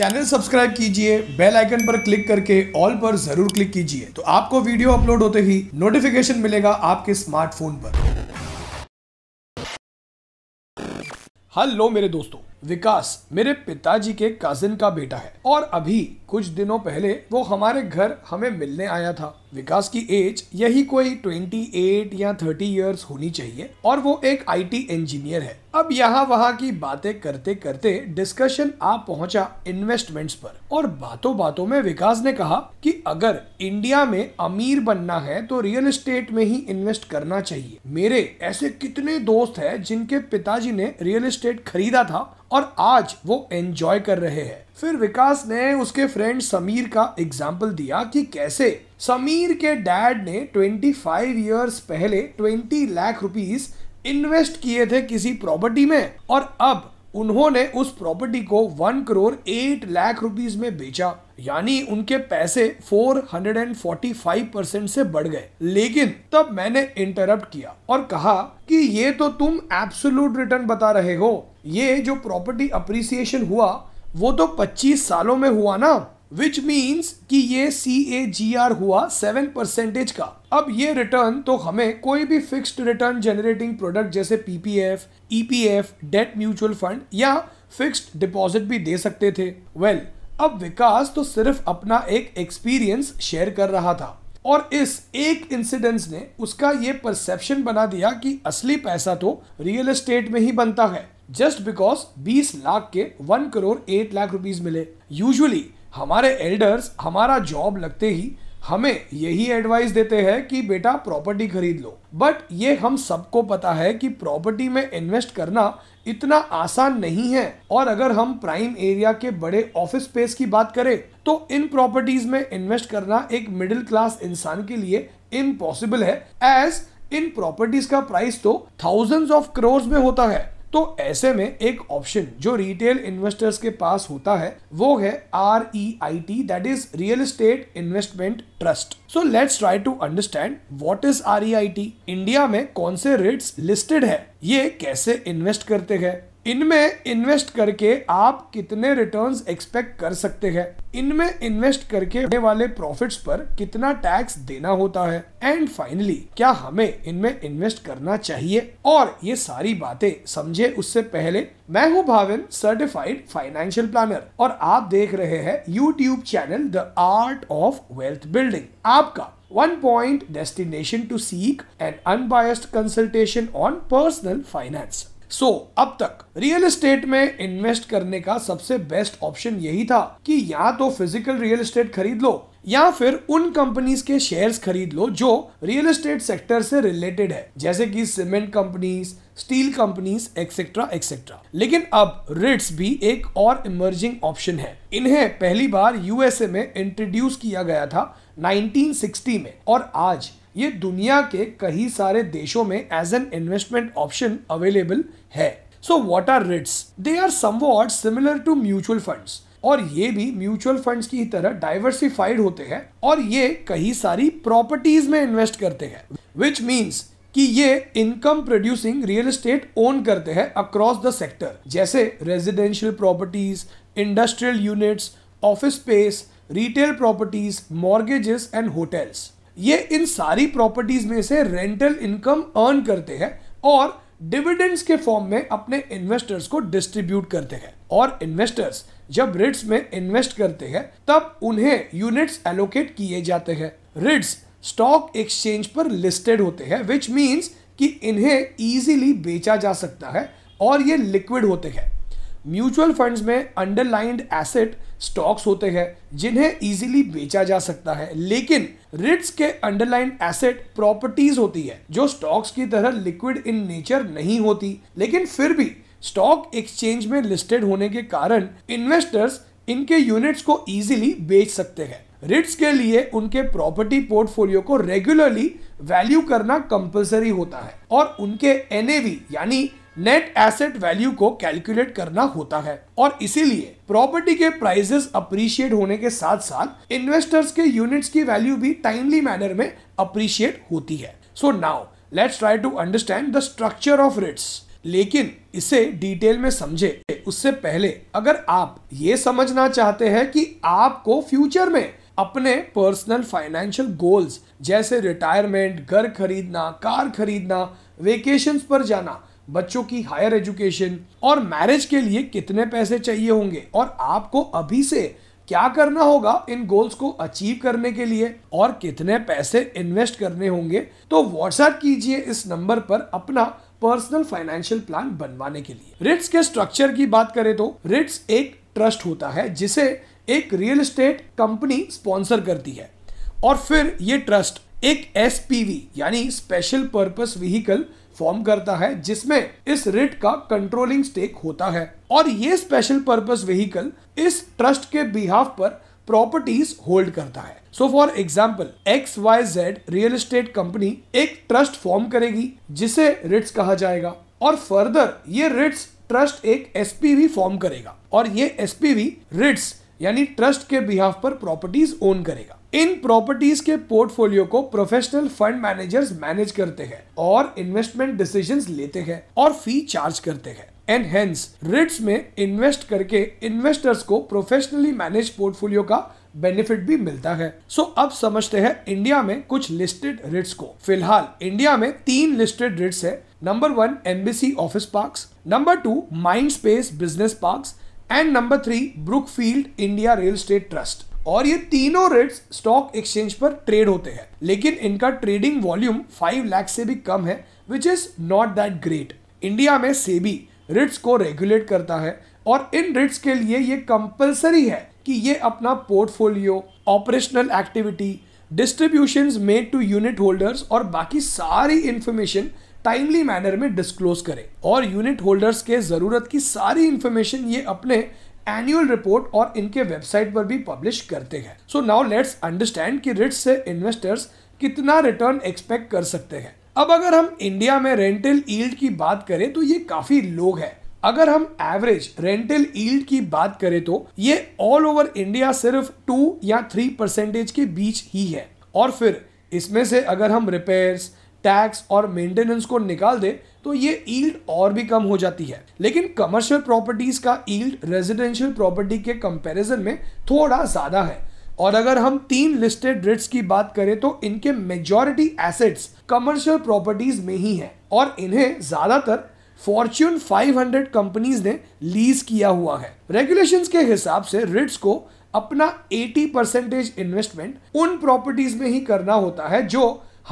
Channel subscribe कीजिए bell icon पर click करके ऑल पर जरूर क्लिक कीजिए तो आपको वीडियो अपलोड होते ही नोटिफिकेशन मिलेगा आपके स्मार्टफोन पर हेलो मेरे दोस्तों विकास मेरे पिताजी के कजिन का बेटा है और अभी कुछ दिनों पहले वो हमारे घर हमें मिलने आया था विकास की एज यही कोई 28 या 30 इयर्स होनी चाहिए और वो एक आईटी इंजीनियर है अब यहाँ वहाँ की बातें करते करते डिस्कशन आ पहुँचा इन्वेस्टमेंट्स पर और बातों बातों में विकास ने कहा कि अगर इंडिया में अमीर बनना है तो रियल एस्टेट में ही इन्वेस्ट करना चाहिए मेरे ऐसे कितने दोस्त हैं जिनके पिताजी ने रियल एस्टेट खरीदा था और आज वो एंजॉय कर रहे हैं फिर विकास ने उसके फ्रेंड समीर का एग्जाम्पल दिया कि कैसे समीर के डैड ने 25 ईयर्स पहले 20 लाख रुपीस इन्वेस्ट किए थे किसी प्रॉपर्टी में और अब उन्होंने उस प्रॉपर्टी को one crore eight lakh rupees में बेचा यानी उनके पैसे 445 परसेंट से बढ़ गए लेकिन तब मैंने इंटरप्ट किया और कहा कि ये तो तुम एब्सोल्यूट रिटर्न बता रहे हो ये जो प्रॉपर्टी अप्रिसिएशन हुआ वो तो 25 सालों में हुआ ना विच मीन्स कि ये सी ए जी आर हुआ सेवन परसेंटेज का अब ये रिटर्न तो हमें कोई भी फिक्स्ड रिटर्न जनरेटिंग प्रोडक्ट जैसे PPF EPF debt mutual fund या फिक्स्ड डिपॉजिट भी दे सकते थे वेल well, अब विकास तो सिर्फ अपना एक एक्सपीरियंस शेयर कर रहा था और इस एक इंसिडेंस ने उसका ये परसेप्शन बना दिया कि असली पैसा तो रियल एस्टेट में ही बनता है जस्ट बिकॉज बीस लाख के one crore eight lakh rupees मिले यूजली हमारे एल्डर्स हमारा जॉब लगते ही हमें यही एडवाइस देते हैं कि बेटा प्रॉपर्टी खरीद लो बट ये हम सबको पता है कि प्रॉपर्टी में इन्वेस्ट करना इतना आसान नहीं है और अगर हम प्राइम एरिया के बड़े ऑफिस स्पेस की बात करें तो इन प्रॉपर्टीज में इन्वेस्ट करना एक मिडिल क्लास इंसान के लिए इम्पॉसिबल है एज इन प्रॉपर्टीज का प्राइस तो थाउजेंड ऑफ करोर्स में होता है तो ऐसे में एक ऑप्शन जो रिटेल इन्वेस्टर्स के पास होता है वो है R E I T that is real estate investment trust so let's try to understand what is R E I T India में कौन से रेट्स लिस्टेड है ये कैसे इन्वेस्ट करते हैं इनमें इन्वेस्ट करके आप कितने रिटर्न्स एक्सपेक्ट कर सकते हैं इनमें इन्वेस्ट करके होने वाले प्रॉफिट्स पर कितना टैक्स देना होता है एंड फाइनली क्या हमें इनमें इन्वेस्ट करना चाहिए और ये सारी बातें समझे उससे पहले मैं हूं भाविन सर्टिफाइड फाइनेंशियल प्लानर और आप देख रहे हैं YouTube channel the art of wealth building आपका one point destination to seek and unbiased consultation on personal finance so so, अब तक रियल एस्टेट में इन्वेस्ट करने का सबसे बेस्ट ऑप्शन यही था कि या तो फिजिकल रियल एस्टेट खरीद लो या फिर उन कंपनीज के शेयर्स खरीद लो जो रियल एस्टेट सेक्टर से रिलेटेड है जैसे कि cement companies steel companies etcetera etcetera लेकिन अब रिट्स भी एक और इमर्जिंग ऑप्शन है इन्हें पहली बार यूएसए में इंट्रोड्यूस किया गया था 1960 में और आज ये दुनिया के कई सारे देशों में as an investment option available है so what are REITs they are somewhat similar to mutual funds और ये भी म्यूचुअल फंड्स की तरह डाइवर्सिफाइड होते हैं और ये कई सारी प्रॉपर्टीज में इन्वेस्ट करते हैं विच मीन्स कि ये income producing real estate own करते हैं अक्रॉस द सेक्टर जैसे residential properties industrial units office space retail properties mortgages and hotels ये इन सारी प्रॉपर्टीज में से रेंटल इनकम अर्न करते हैं और डिविडेंड्स के फॉर्म में अपने इन्वेस्टर्स को डिस्ट्रीब्यूट करते हैं और इन्वेस्टर्स जब रिट्स में इन्वेस्ट करते हैं तब उन्हें यूनिट्स एलोकेट किए जाते हैं रिट्स स्टॉक एक्सचेंज पर लिस्टेड होते हैं विच मीन्स कि इन्हें इजीली बेचा जा सकता है और ये लिक्विड होते हैं म्यूचुअल फंड्स में अंडरलाइंड एसेट स्टॉक्स होते हैं जिन्हें इजीली बेचा जा सकता है लेकिन रिट्स के अंडरलाइन एसेट प्रॉपर्टीज होती है जो स्टॉक्स की तरह लिक्विड इन नेचर नहीं होती लेकिन फिर भी स्टॉक एक्सचेंज में लिस्टेड होने के कारण इन्वेस्टर्स इनके यूनिट्स को इजीली बेच सकते हैं रिट्स के लिए उनके प्रॉपर्टी पोर्टफोलियो को रेगुलरली वैल्यू करना कंपलसरी होता है और उनके एनएवी यानी नेट एसेट वैल्यू को कैलकुलेट करना होता है और इसीलिए प्रॉपर्टी के प्राइसेस अप्रिशिएट होने के साथ साथ इन्वेस्टर्स के यूनिट्स की वैल्यू भी टाइमली मैनर में अप्रिशिएट होती है so now let's try to understand the structure of REITs लेकिन इसे डिटेल में समझे उससे पहले अगर आप ये समझना चाहते हैं कि आपको फ्यूचर में अपने पर्सनल फाइनेंशियल गोल्स जैसे रिटायरमेंट घर खरीदना कार खरीदना वेकेशंस पर जाना बच्चों की हायर एजुकेशन और मैरिज के लिए कितने पैसे चाहिए होंगे और आपको अभी से क्या करना होगा इन गोल्स को अचीव करने के लिए और कितने पैसे इन्वेस्ट करने होंगे तो व्हाट्सएप कीजिए इस नंबर पर अपना पर्सनल फाइनेंशियल प्लान बनवाने के लिए रिट्स के स्ट्रक्चर की बात करें तो रिट्स एक ट्रस्ट होता है जिसे एक रियल एस्टेट कंपनी स्पॉन्सर करती है और फिर ये ट्रस्ट एक एस यानी स्पेशल पर्पस व्हीकल फॉर्म करता है जिसमें इस रिट का कंट्रोलिंग स्टेक होता है और ये स्पेशल पर्पस व्हीकल इस ट्रस्ट के बिहाफ पर प्रॉपर्टीज होल्ड करता है so for example X Y Z real estate company एक ट्रस्ट फॉर्म करेगी जिसे रिट्स कहा जाएगा और फर्दर ये रिट्स ट्रस्ट एक एसपीवी फॉर्म करेगा और ये एसपीवी रिट्स यानी ट्रस्ट के बिहाफ पर प्रॉपर्टीज ओन करेगा इन प्रॉपर्टीज के पोर्टफोलियो को प्रोफेशनल फंड मैनेजर्स मैनेज करते हैं और इन्वेस्टमेंट डिसीजंस लेते हैं और फी चार्ज करते हैं एंड हेंस रिट्स में इन्वेस्ट करके इन्वेस्टर्स को प्रोफेशनली मैनेज पोर्टफोलियो का बेनिफिट भी मिलता है सो so, अब समझते हैं इंडिया में कुछ लिस्टेड रिट्स को फिलहाल इंडिया में तीन लिस्टेड रिट्स है number one embassy office park number two mind space business park and number three field India real estate trust और ये तीनों रेट्स स्टॉक एक्सचेंज पर ट्रेड होते हैं लेकिन इनका ट्रेडिंग वॉल्यूम 5 लाख से भी कम है which is not that great India में सेबी रिट्स को रेगुलेट करता है और इन रिट्स के लिए ये कंपलसरी है कि ये अपना portfolio operational activity distribution made to unit holders और बाकी सारी इंफॉर्मेशन टाइमली मैनर में डिस्क्लोज करें और यूनिट होल्डर्स के ज़रूरत की सारी इंफॉर्मेशन ये अपने एनुअल रिपोर्ट और इनके वेबसाइट पर भी पब्लिश करते हैं सो नाउ लेट्स अंडरस्टैंड कि रिट्स से इन्वेस्टर्स कितना रिटर्न एक्सपेक्ट कर सकते हैं अब अगर हम इंडिया में रेंटल ईल्ड की बात करें तो ये काफी लो है अगर हम एवरेज रेंटल ईल्ड की बात करें तो ये ऑल ओवर इंडिया सिर्फ टू या थ्री परसेंटेज के बीच ही है और फिर इसमें से अगर हम रिपेयर्स टैक्स और मेंटेनेंस को निकाल दें तो ये ईल्ड और भी कम हो जाती है लेकिन कमर्शियल प्रॉपर्टीज का ईल्ड रेजिडेंशियल प्रॉपर्टी के कंपैरिजन में थोड़ा ज़्यादा है और अगर हम तीन लिस्टेड रिट्स की बात करें तो इनके मेजॉरिटी एसेट्स कमर्शियल प्रॉपर्टीज में ही हैं और इन्हें ज़्यादातर फॉर्च्यून 500 कंपनीज ने लीज किया हुआ है रेगुलेशंस के हिसाब से रिट्स को अपना 80 परसेंटेज इन्वेस्टमेंट उन प्रॉपर्टीज में ही करना होता है जो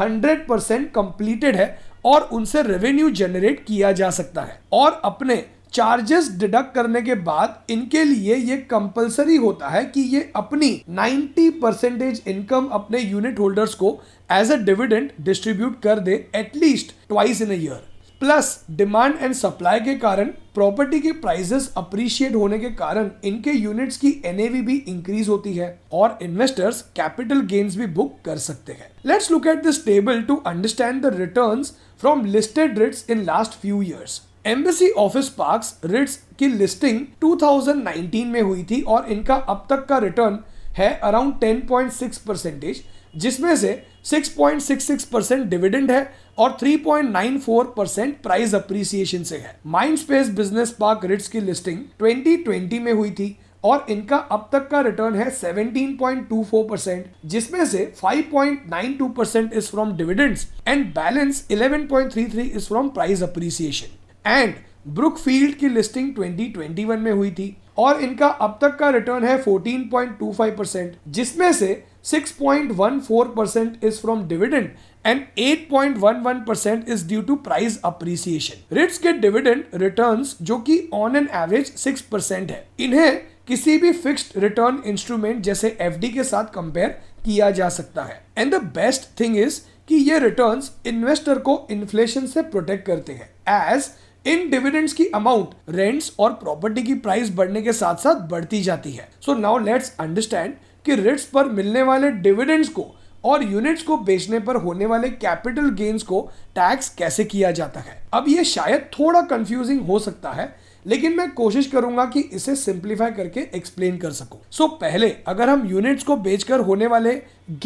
100 परसेंट कंप्लीटेड है और उनसे रेवेन्यू जनरेट किया जा सकता है और अपने चार्जेस डिडक्ट करने के बाद इनके लिए ये कंपलसरी होता है कि ये अपनी 90 परसेंटेज इनकम अपने यूनिट होल्डर्स को एज अ डिविडेंड डिस्ट्रीब्यूट कर दे at least twice in a year plus demand and supply के कारण प्रॉपर्टी के प्राइसेस अप्रिशिएट होने के कारण इनके यूनिट्स की एनएवी भी इंक्रीज होती है और इन्वेस्टर्स कैपिटल गेन्स भी बुक कर सकते हैं let's look at this table to understand the returns from listed REITs in last few years embassy office parks REITs की लिस्टिंग 2019 में हुई थी और इनका अब तक का रिटर्न है अराउंड 10.6 परसेंटेज जिसमें से 6.66 परसेंट डिविडेंड है और 3.94 परसेंट प्राइस अप्रिसिएशन से है mind space business park REITs की लिस्टिंग 2020 में हुई थी और इनका अब तक का रिटर्न है 17.24 परसेंट जिसमें से 5.92 percent is from dividends and balance 11.33 is from price appreciation and Brookfield की लिस्टिंग 2021 में हुई थी और इनका अब तक का रिटर्न है 14.25 परसेंट जिसमें से 6.14% is from dividend and 8.11% is due to price appreciation. REITs get dividend returns जो कि on an average 6% है इन्हें किसी भी fixed return instrument जैसे FD के साथ compare किया जा सकता है And the best thing is कि ये returns investor को inflation से protect करते हैं As इन डिविडेंड्स की अमाउंट रेंट्स और प्रॉपर्टी की प्राइस बढ़ने के साथ साथ बढ़ती जाती है सो नाउ लेट्स अंडरस्टैंड कि रिट्स पर मिलने वाले डिविडेंड्स को और यूनिट्स को बेचने पर होने वाले कैपिटल गेन्स को टैक्स कैसे किया जाता है अब ये शायद थोड़ा कंफ्यूजिंग हो सकता है लेकिन मैं कोशिश करूंगा कि इसे सिंप्लीफाई करके एक्सप्लेन कर सकूं। सो so, पहले अगर हम यूनिट्स को बेचकर होने वाले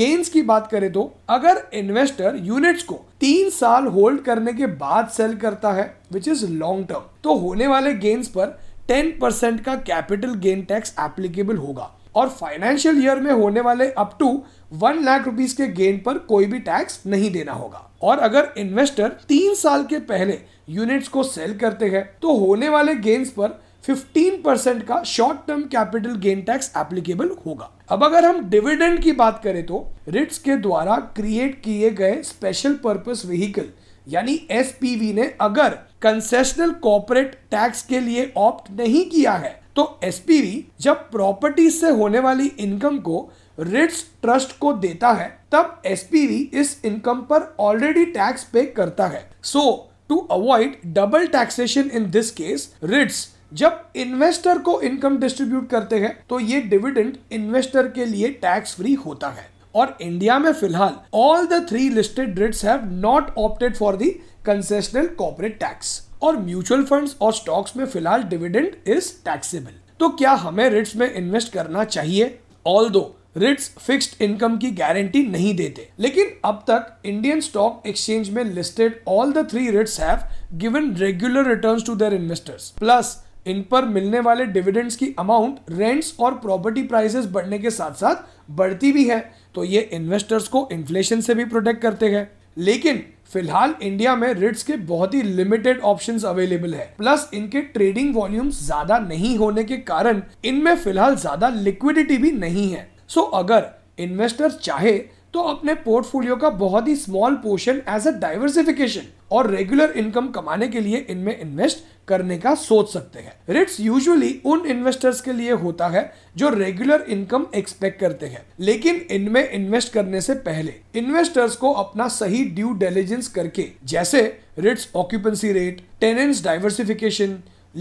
गेन्स की बात करें तो अगर इन्वेस्टर यूनिट्स को तीन साल होल्ड करने के बाद सेल करता है विच इज लॉन्ग टर्म तो होने वाले गेन्स पर 10% का कैपिटल गेन टैक्स एप्लीकेबल होगा और फाइनेंशियल ईयर में होने वाले up to one lakh rupees के गेन पर कोई भी टैक्स नहीं देना होगा और अगर इन्वेस्टर तीन साल के पहले यूनिट्स को सेल करते हैं तो होने वाले गेन्स पर 15 परसेंट का short term capital gain tax applicable होगा अब अगर हम डिविडेंड की बात करें तो रिट्स के द्वारा क्रिएट किए गए स्पेशल पर्पस व्हीकल यानी एसपीवी ने अगर कंसेशनल कॉर्पोरेट टैक्स के लिए ऑप्ट नहीं किया है तो एस जब प्रॉपर्टी से होने वाली इनकम को रिट्स ट्रस्ट को देता है तब एस इस इनकम पर ऑलरेडी टैक्स पे करता है so to avoid double taxation in this case REITs जब इन्वेस्टर को इनकम डिस्ट्रीब्यूट करते हैं तो ये डिविडेंड इन्वेस्टर के लिए टैक्स फ्री होता है और इंडिया में फिलहाल all the three listed REITs have not opted for the concessional corporate tax और म्यूचुअल फंड्स और स्टॉक्स में फिलहाल डिविडेंड इज टैक्सेबल तो क्या हमें रिट्स में इन्वेस्ट करना चाहिए although REITs fixed income की गारंटी नहीं देते लेकिन अब तक इंडियन स्टॉक एक्सचेंज में listed all the three REITs have given regular returns to their investors plus इन पर मिलने वाले डिविडेंड्स की अमाउंट रेंट्स और प्रॉपर्टी प्राइसेस बढ़ने के साथ साथ बढ़ती भी है तो ये इन्वेस्टर्स को इन्फ्लेशन से भी प्रोटेक्ट करते हैं लेकिन फिलहाल इंडिया में रिट्स के बहुत ही लिमिटेड ऑप्शन अवेलेबल है प्लस इनके ट्रेडिंग वॉल्यूम ज्यादा नहीं होने के कारण इनमें फिलहाल ज्यादा लिक्विडिटी भी नहीं है सो अगर इन्वेस्टर चाहे तो अपने पोर्टफोलियो का बहुत ही small portion as a diversification और रेगुलर इनकम कमाने के लिए इनमें इन्वेस्ट करने का सोच सकते हैं रिट्स यूजुअली उन इन्वेस्टर्स के लिए होता है जो रेगुलर इनकम एक्सपेक्ट करते हैं लेकिन इनमें इन्वेस्ट करने से पहले इन्वेस्टर्स को अपना सही ड्यू डेलिजेंस करके जैसे REITs occupancy rate tenants diversification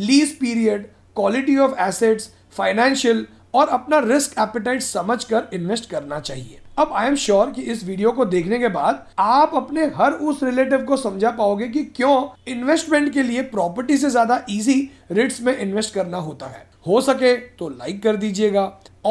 lease period quality of assets financial और अपना रिस्क समझ समझकर इन्वेस्ट करना चाहिए अब आई एम श्योर कि इस वीडियो को देखने के बाद आप अपने हर उस रिलेटिव को समझा पाओगे कि क्यों इन्वेस्टमेंट के लिए प्रॉपर्टी से ज्यादा इजी रिट्स में इन्वेस्ट करना होता है हो सके तो लाइक कर दीजिएगा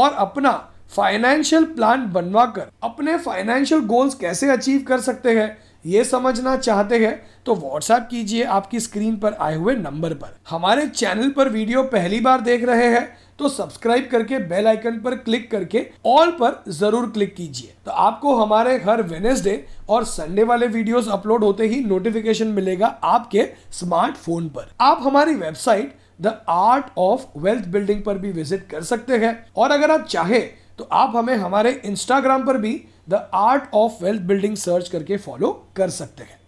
और अपना फाइनेंशियल प्लान बनवा कर अपने फाइनेंशियल गोल्स कैसे अचीव कर सकते हैं ये समझना चाहते हैं तो व्हाट्सएप कीजिए आपकी स्क्रीन पर आए हुए नंबर पर हमारे चैनल पर वीडियो पहली बार देख रहे हैं तो सब्सक्राइब करके बेल आइकन पर क्लिक करके ऑल पर जरूर क्लिक कीजिए तो आपको हमारे हर वेनेसडे और संडे वाले वीडियोस अपलोड होते ही नोटिफिकेशन मिलेगा आपके स्मार्टफोन पर आप हमारी website the art of wealth building पर भी विजिट कर सकते हैं और अगर आप चाहे तो आप हमें हमारे इंस्टाग्राम पर भी the art of wealth building search करके फॉलो कर सकते हैं